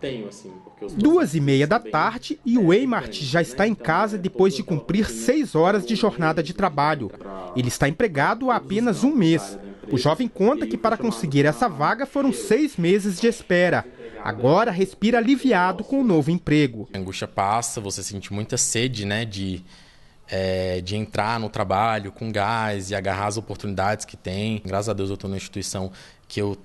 Tenho, assim, porque os Duas e meia da tarde e o Weimar já né? está em então, é, casa é depois de cumprir né? seis horas de então, jornada de trabalho. Ele está empregado há apenas um mês. O jovem conta que para conseguir essa vaga foram seis meses de espera. Agora respira aliviado com o novo emprego. A angústia passa, você sente muita sede, né, de, é, de entrar no trabalho com gás e agarrar as oportunidades que tem. Graças a Deus eu estou numa instituição que eu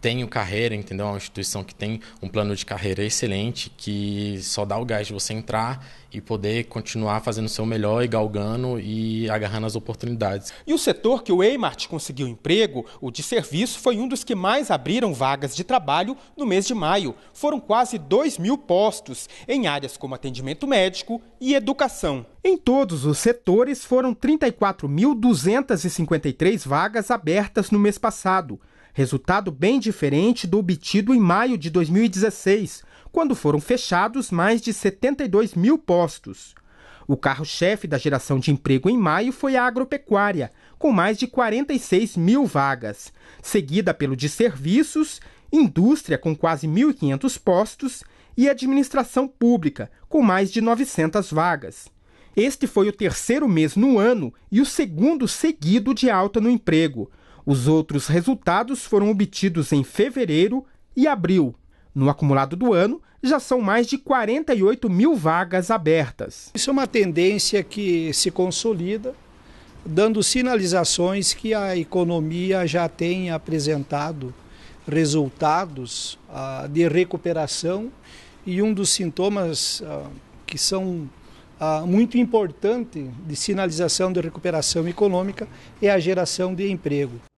tem carreira, entendeu? É uma instituição que tem um plano de carreira excelente, que só dá o gás de você entrar e poder continuar fazendo o seu melhor e galgando e agarrando as oportunidades. E o setor que o Eimart conseguiu emprego, o de serviço, foi um dos que mais abriram vagas de trabalho no mês de maio. Foram quase 2 mil postos em áreas como atendimento médico e educação. Em todos os setores foram 34.253 vagas abertas no mês passado resultado bem diferente do obtido em maio de 2016, quando foram fechados mais de 72 mil postos. O carro-chefe da geração de emprego em maio foi a agropecuária, com mais de 46 mil vagas, seguida pelo de serviços, indústria, com quase 1.500 postos, e administração pública, com mais de 900 vagas. Este foi o terceiro mês no ano e o segundo seguido de alta no emprego, os outros resultados foram obtidos em fevereiro e abril. No acumulado do ano, já são mais de 48 mil vagas abertas. Isso é uma tendência que se consolida, dando sinalizações que a economia já tem apresentado resultados ah, de recuperação e um dos sintomas ah, que são ah, muito importante de sinalização de recuperação econômica é a geração de emprego.